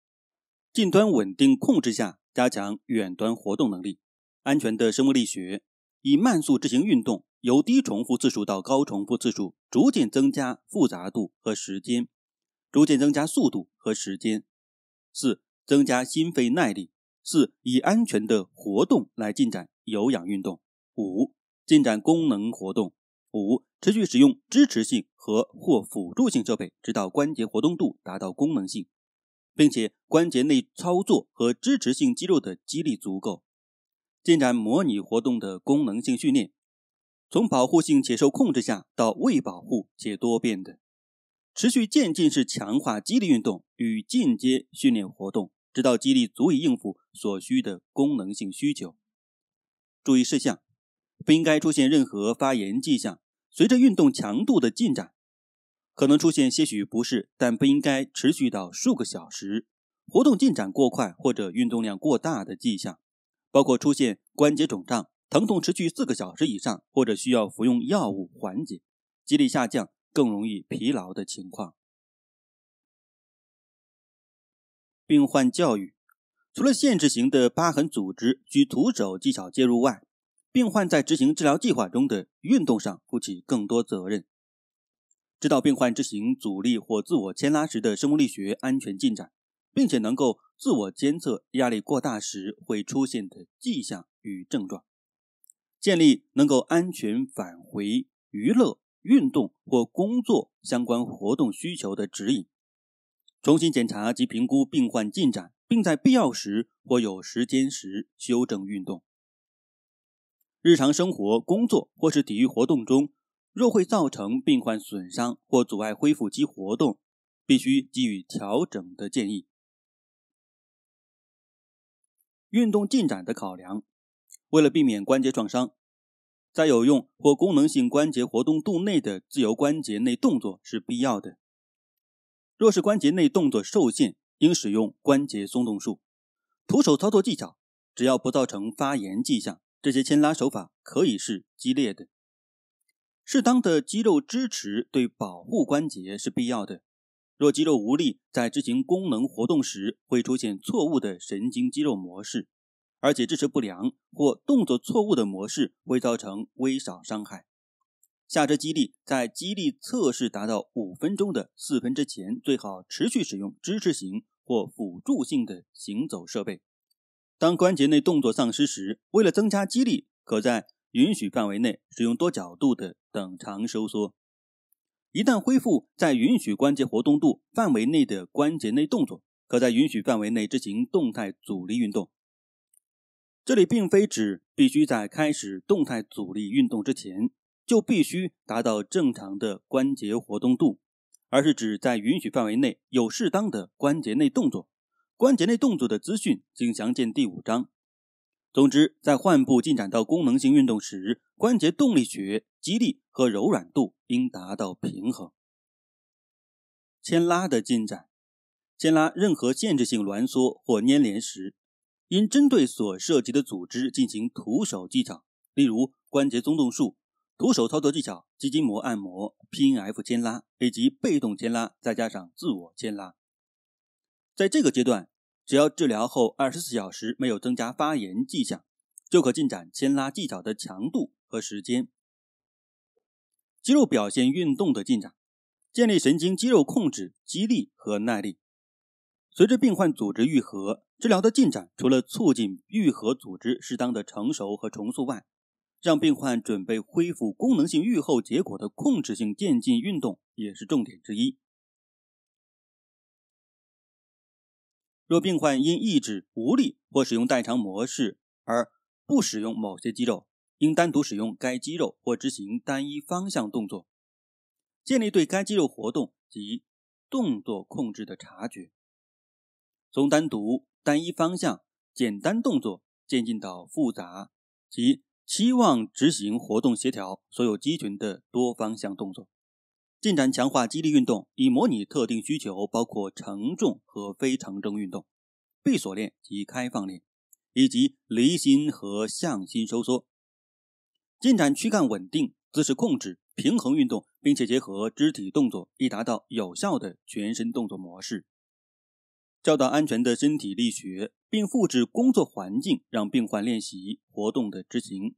近端稳定控制下加强远端活动能力。安全的生物力学，以慢速执行运动，由低重复次数到高重复次数，逐渐增加复杂度和时间，逐渐增加速度和时间。四、增加心肺耐力。四、以安全的活动来进展有氧运动。五、进展功能活动。五、持续使用支持性和或辅助性设备，直到关节活动度达到功能性，并且关节内操作和支持性肌肉的肌力足够。进展模拟活动的功能性训练，从保护性且受控制下到未保护且多变的，持续渐进式强化肌力运动与进阶训练活动，直到肌力足以应付所需的功能性需求。注意事项：不应该出现任何发炎迹象。随着运动强度的进展，可能出现些许不适，但不应该持续到数个小时。活动进展过快或者运动量过大的迹象，包括出现关节肿胀、疼痛持续四个小时以上，或者需要服用药物缓解、肌力下降、更容易疲劳的情况。病患教育，除了限制型的疤痕组织需徒手技巧介入外。病患在执行治疗计划中的运动上负起更多责任，知道病患执行阻力或自我牵拉时的生物力学安全进展，并且能够自我监测压力过大时会出现的迹象与症状，建立能够安全返回娱乐、运动或工作相关活动需求的指引，重新检查及评估病患进展，并在必要时或有时间时修正运动。日常生活、工作或是体育活动中，若会造成病患损伤或阻碍恢复及活动，必须给予调整的建议。运动进展的考量，为了避免关节创伤，在有用或功能性关节活动度内的自由关节内动作是必要的。若是关节内动作受限，应使用关节松动术。徒手操作技巧，只要不造成发炎迹象。这些牵拉手法可以是激烈的，适当的肌肉支持对保护关节是必要的。若肌肉无力，在执行功能活动时会出现错误的神经肌肉模式，而且支持不良或动作错误的模式会造成微小伤害。下肢肌力在肌力测试达到五分钟的四分之前，最好持续使用支持型或辅助性的行走设备。当关节内动作丧失时，为了增加肌力，可在允许范围内使用多角度的等长收缩。一旦恢复，在允许关节活动度范围内的关节内动作，可在允许范围内执行动态阻力运动。这里并非指必须在开始动态阻力运动之前就必须达到正常的关节活动度，而是指在允许范围内有适当的关节内动作。关节内动作的资讯，请详见第五章。总之，在患部进展到功能性运动时，关节动力学、肌力和柔软度应达到平衡。牵拉的进展，牵拉任何限制性挛缩或粘连时，应针对所涉及的组织进行徒手技巧，例如关节松动术、徒手操作技巧、肌筋膜按摩、PNF 牵拉以及被动牵拉，再加上自我牵拉。在这个阶段，只要治疗后二十四小时没有增加发炎迹象，就可进展牵拉技巧的强度和时间。肌肉表现运动的进展，建立神经肌肉控制、肌力和耐力。随着病患组织愈合，治疗的进展除了促进愈合组织适当的成熟和重塑外，让病患准备恢复功能性愈后结果的控制性渐进运动也是重点之一。若病患因意志无力或使用代偿模式而不使用某些肌肉，应单独使用该肌肉或执行单一方向动作，建立对该肌肉活动及动作控制的察觉。从单独、单一方向、简单动作渐进到复杂及期望执行活动协调所有肌群的多方向动作。进展强化激励运动以模拟特定需求，包括承重和非承重运动、闭锁链及开放链，以及离心和向心收缩。进展躯干稳定、姿势控制、平衡运动，并且结合肢体动作，以达到有效的全身动作模式。教导安全的身体力学，并复制工作环境，让病患练习活动的执行。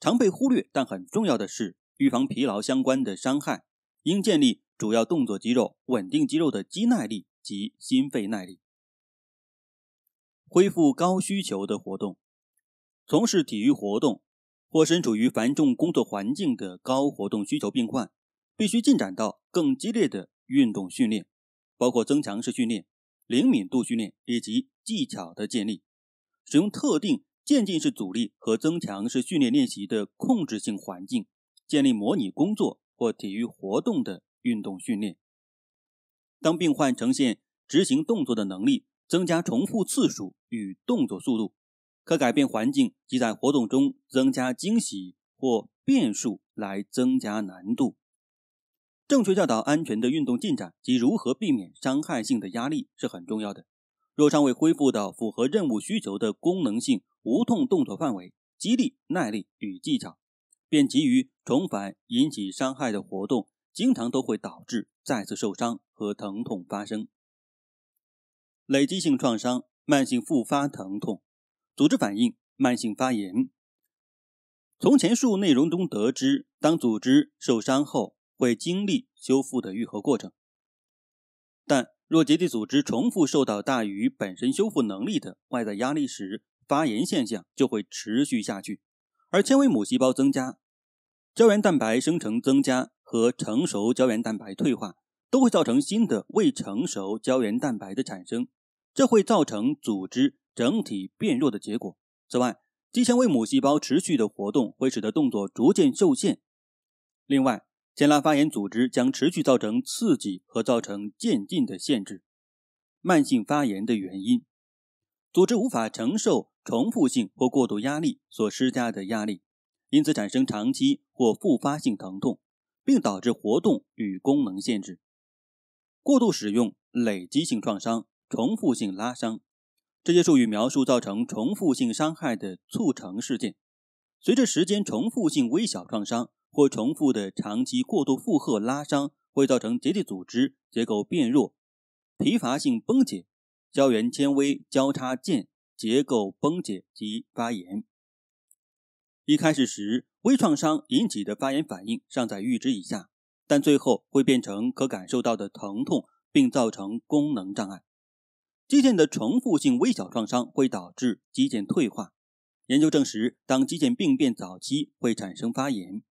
常被忽略但很重要的是，预防疲劳相关的伤害。应建立主要动作肌肉、稳定肌肉的肌耐力及心肺耐力，恢复高需求的活动。从事体育活动或身处于繁重工作环境的高活动需求病患，必须进展到更激烈的运动训练，包括增强式训练、灵敏度训练以及技巧的建立。使用特定渐进式阻力和增强式训练练习的控制性环境，建立模拟工作。或体育活动的运动训练。当病患呈现执行动作的能力增加、重复次数与动作速度，可改变环境及在活动中增加惊喜或变数来增加难度。正确教导安全的运动进展及如何避免伤害性的压力是很重要的。若尚未恢复到符合任务需求的功能性无痛动作范围，激励、耐力与技巧。便急于重返引起伤害的活动，经常都会导致再次受伤和疼痛发生。累积性创伤、慢性复发疼痛、组织反应、慢性发炎。从前述内容中得知，当组织受伤后，会经历修复的愈合过程。但若结缔组织重复受到大于本身修复能力的外在压力时，发炎现象就会持续下去。而纤维母细胞增加、胶原蛋白生成增加和成熟胶原蛋白退化，都会造成新的未成熟胶原蛋白的产生，这会造成组织整体变弱的结果。此外，肌纤维母细胞持续的活动会使得动作逐渐受限。另外，牵拉发炎组织将持续造成刺激和造成渐进的限制。慢性发炎的原因。组织无法承受重复性或过度压力所施加的压力，因此产生长期或复发性疼痛，并导致活动与功能限制。过度使用、累积性创伤、重复性拉伤，这些术语描述造成重复性伤害的促成事件。随着时间，重复性微小创伤或重复的长期过度负荷拉伤会造成结缔组织结构变弱、疲乏性崩解。胶原纤维交叉键结构崩解及发炎。一开始时，微创伤引起的发炎反应尚在阈值以下，但最后会变成可感受到的疼痛，并造成功能障碍。肌腱的重复性微小创伤会导致肌腱退化。研究证实，当肌腱病变早期会产生发炎，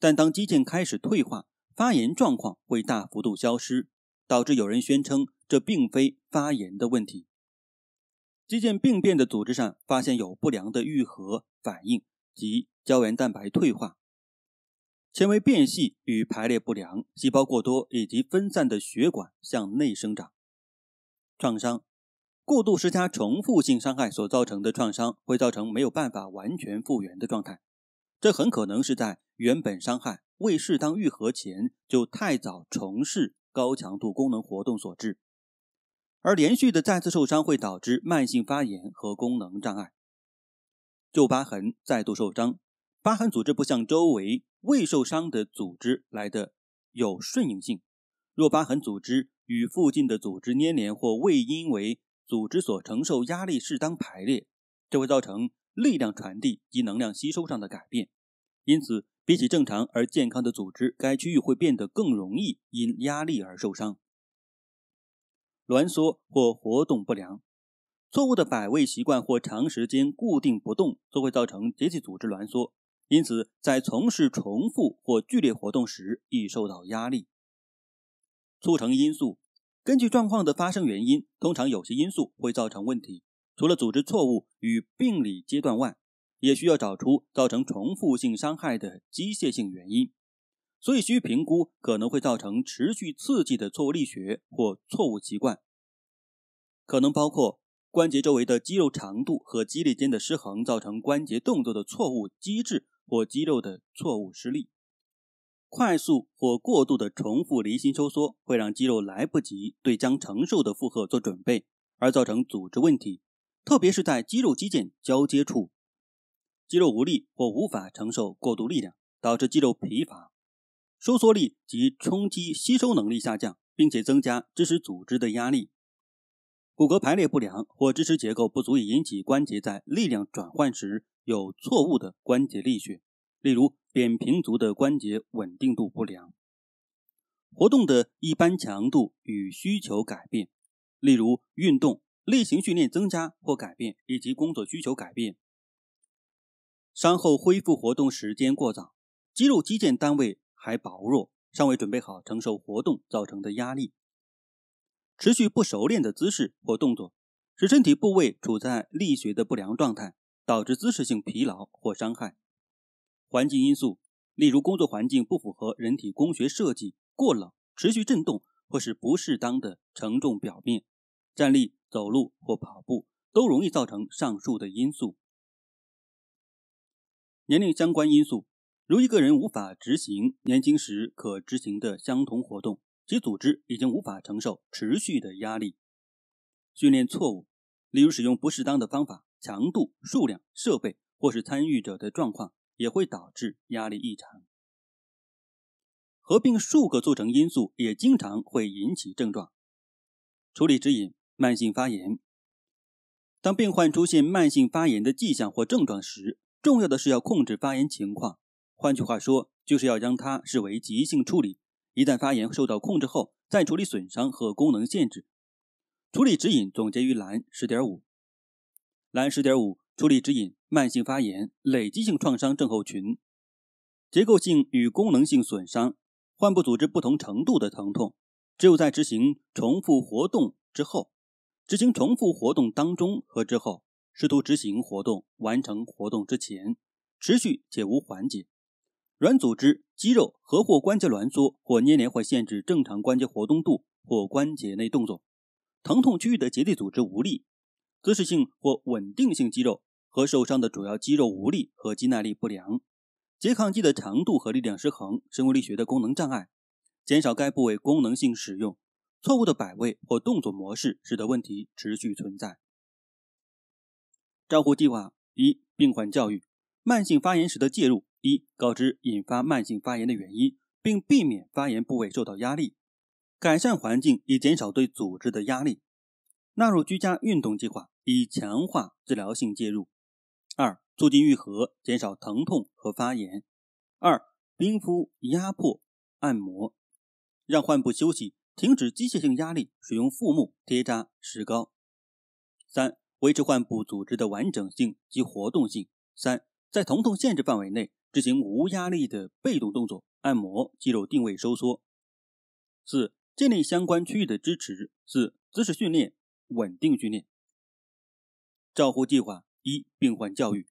但当肌腱开始退化，发炎状况会大幅度消失。导致有人宣称，这并非发炎的问题。肌腱病变的组织上发现有不良的愈合反应，及胶原蛋白退化、纤维变细与排列不良、细胞过多以及分散的血管向内生长。创伤过度施加重复性伤害所造成的创伤，会造成没有办法完全复原的状态。这很可能是在原本伤害未适当愈合前就太早重试。高强度功能活动所致，而连续的再次受伤会导致慢性发炎和功能障碍。旧疤痕再度受伤，疤痕组织不像周围未受伤的组织来的有顺应性。若疤痕组织与附近的组织粘连或未因为组织所承受压力适当排列，这会造成力量传递及能量吸收上的改变。因此。比起正常而健康的组织，该区域会变得更容易因压力而受伤、挛缩或活动不良。错误的摆位习惯或长时间固定不动都会造成节肌组织挛缩，因此在从事重复或剧烈活动时易受到压力。促成因素：根据状况的发生原因，通常有些因素会造成问题，除了组织错误与病理阶段外。也需要找出造成重复性伤害的机械性原因，所以需评估可能会造成持续刺激的错误力学或错误习惯，可能包括关节周围的肌肉长度和肌力间的失衡，造成关节动作的错误机制或肌肉的错误失力。快速或过度的重复离心收缩会让肌肉来不及对将承受的负荷做准备，而造成组织问题，特别是在肌肉肌腱交接处。肌肉无力或无法承受过度力量，导致肌肉疲乏、收缩力及冲击吸收能力下降，并且增加支持组织的压力。骨骼排列不良或支持结构不足以引起关节在力量转换时有错误的关节力学，例如扁平足的关节稳定度不良。活动的一般强度与需求改变，例如运动、类型训练增加或改变以及工作需求改变。伤后恢复活动时间过早，肌肉肌腱单位还薄弱，尚未准备好承受活动造成的压力。持续不熟练的姿势或动作，使身体部位处在力学的不良状态，导致姿势性疲劳或伤害。环境因素，例如工作环境不符合人体工学设计、过冷、持续震动或是不适当的承重表面，站立、走路或跑步都容易造成上述的因素。年龄相关因素，如一个人无法执行年轻时可执行的相同活动，其组织已经无法承受持续的压力。训练错误，例如使用不适当的方法、强度、数量、设备，或是参与者的状况，也会导致压力异常。合并数个促成因素也经常会引起症状。处理指引：慢性发炎。当病患出现慢性发炎的迹象或症状时，重要的是要控制发炎情况，换句话说，就是要将它视为急性处理。一旦发炎受到控制后，再处理损伤和功能限制。处理指引总结于蓝十点五，蓝十点五处理指引：慢性发炎、累积性创伤症候群、结构性与功能性损伤、患部组织不同程度的疼痛，只有在执行重复活动之后、执行重复活动当中和之后。试图执行活动，完成活动之前，持续且无缓解。软组织、肌肉和或关节挛缩或粘连会限制正常关节活动度或关节内动作。疼痛区域的结缔组织无力、姿势性或稳定性肌肉和受伤的主要肌肉无力和肌耐力不良、拮抗肌的长度和力量失衡、生物力学的功能障碍，减少该部位功能性使用。错误的摆位或动作模式使得问题持续存在。照护计划一：病患教育，慢性发炎时的介入。一、告知引发慢性发炎的原因，并避免发炎部位受到压力，改善环境以减少对组织的压力。纳入居家运动计划以强化治疗性介入。二、促进愈合，减少疼痛和发炎。二、冰敷、压迫、按摩，让患部休息，停止机械性压力，使用腹木贴扎、石膏。三、维持患部组织的完整性及活动性。三、在疼痛限制范围内执行无压力的被动动作、按摩、肌肉定位收缩。四、建立相关区域的支持。四、姿势训练、稳定训练。照护计划：一、病患教育；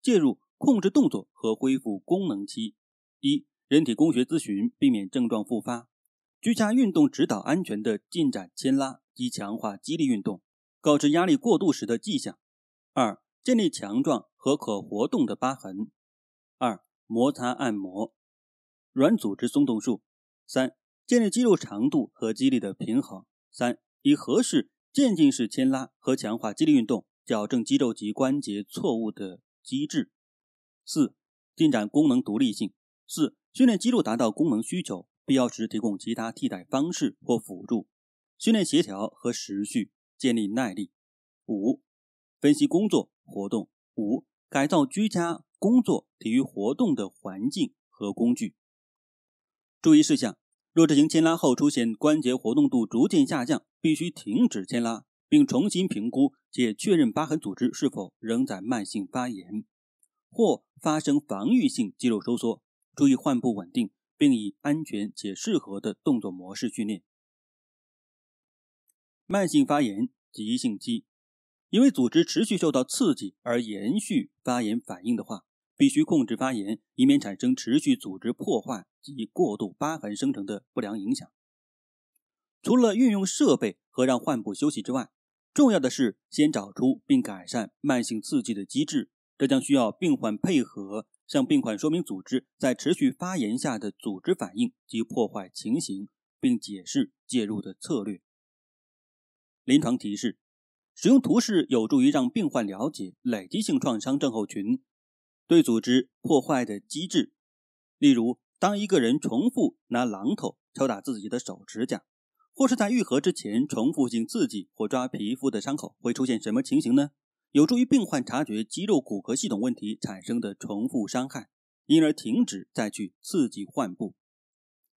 介入控制动作和恢复功能期。一、人体工学咨询，避免症状复发。居家运动指导，安全的进展牵拉及强化激励运动。告知压力过度时的迹象。二、建立强壮和可活动的疤痕。二、摩擦按摩、软组织松动术。三、建立肌肉长度和肌力的平衡。三、以合适、渐进式牵拉和强化肌力运动，矫正肌肉及关节错误的机制。四、进展功能独立性。四、训练肌肉达到功能需求，必要时提供其他替代方式或辅助训练协调和时序。建立耐力。五、分析工作活动。五、改造居家、工作、体育活动的环境和工具。注意事项：若执行牵拉后出现关节活动度逐渐下降，必须停止牵拉，并重新评估且确认疤痕组织是否仍在慢性发炎或发生防御性肌肉收缩。注意患部稳定，并以安全且适合的动作模式训练。慢性发炎急性期，因为组织持续受到刺激而延续发炎反应的话，必须控制发炎，以免产生持续组织破坏及过度疤痕生成的不良影响。除了运用设备和让患部休息之外，重要的是先找出并改善慢性刺激的机制。这将需要病患配合，向病患说明组织在持续发炎下的组织反应及破坏情形，并解释介入的策略。临床提示：使用图示有助于让病患了解累积性创伤症候群对组织破坏的机制。例如，当一个人重复拿榔头敲打自己的手指甲，或是在愈合之前重复性刺激或抓皮肤的伤口，会出现什么情形呢？有助于病患察觉肌肉骨骼系统问题产生的重复伤害，因而停止再去刺激患部。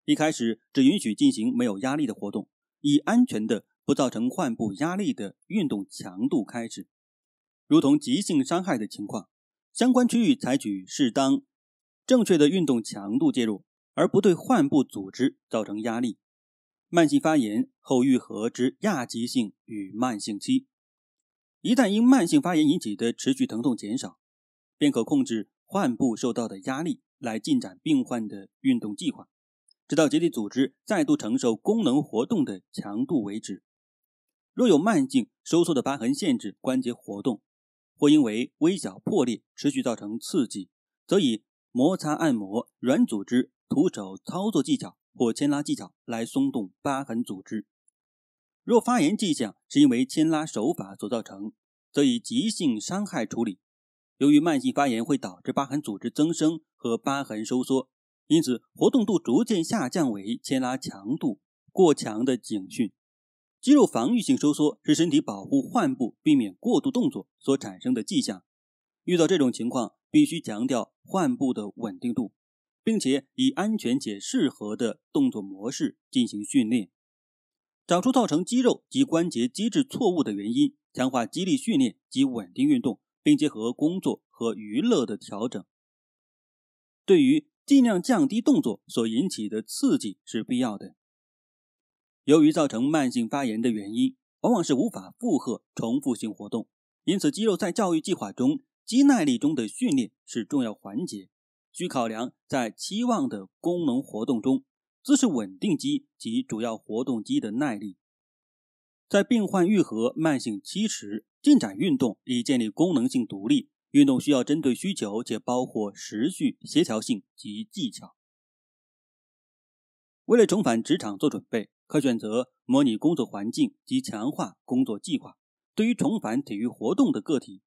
一开始只允许进行没有压力的活动，以安全的。不造成患部压力的运动强度开始，如同急性伤害的情况，相关区域采取适当、正确的运动强度介入，而不对患部组织造成压力。慢性发炎后愈合之亚急性与慢性期，一旦因慢性发炎引起的持续疼痛减少，便可控制患部受到的压力，来进展病患的运动计划，直到结缔组织再度承受功能活动的强度为止。若有慢性收缩的疤痕限制关节活动，或因为微小破裂持续造成刺激，则以摩擦按摩软组织、徒手操作技巧或牵拉技巧来松动疤痕组织。若发炎迹象是因为牵拉手法所造成，则以急性伤害处理。由于慢性发炎会导致疤痕组织增生和疤痕收缩，因此活动度逐渐下降为牵拉强度过强的警讯。肌肉防御性收缩是身体保护患部避免过度动作所产生的迹象。遇到这种情况，必须强调患部的稳定度，并且以安全且适合的动作模式进行训练。找出造成肌肉及关节机制错误的原因，强化肌力训练及稳定运动，并结合工作和娱乐的调整。对于尽量降低动作所引起的刺激是必要的。由于造成慢性发炎的原因，往往是无法负荷重复性活动，因此肌肉在教育计划中肌耐力中的训练是重要环节，需考量在期望的功能活动中姿势稳定肌及主要活动肌的耐力。在病患愈合慢性期时，进展运动以建立功能性独立运动，需要针对需求且包括时序、协调性及技巧，为了重返职场做准备。可选择模拟工作环境及强化工作计划。对于重返体育活动的个体，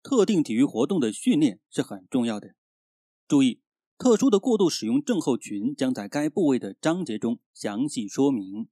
特定体育活动的训练是很重要的。注意，特殊的过度使用症候群将在该部位的章节中详细说明。